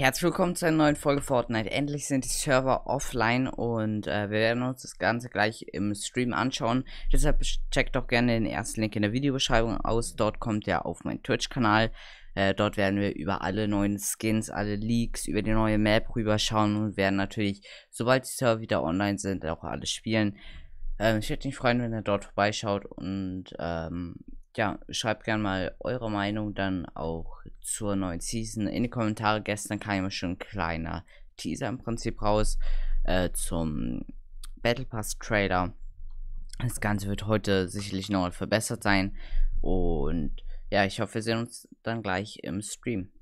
Herzlich willkommen zu einer neuen Folge Fortnite. Endlich sind die Server offline und äh, wir werden uns das Ganze gleich im Stream anschauen. Deshalb checkt doch gerne den ersten Link in der Videobeschreibung aus. Dort kommt ihr auf meinen Twitch-Kanal. Äh, dort werden wir über alle neuen Skins, alle Leaks, über die neue Map rüberschauen und werden natürlich, sobald die Server wieder online sind, auch alle spielen. Ähm, ich würde mich freuen, wenn ihr dort vorbeischaut und ähm, ja, schreibt gerne mal eure Meinung dann auch zur neuen Season in die Kommentare. Gestern kam ja schon ein kleiner Teaser im Prinzip raus äh, zum Battle Pass Trailer. Das Ganze wird heute sicherlich noch verbessert sein. Und ja, ich hoffe, wir sehen uns dann gleich im Stream.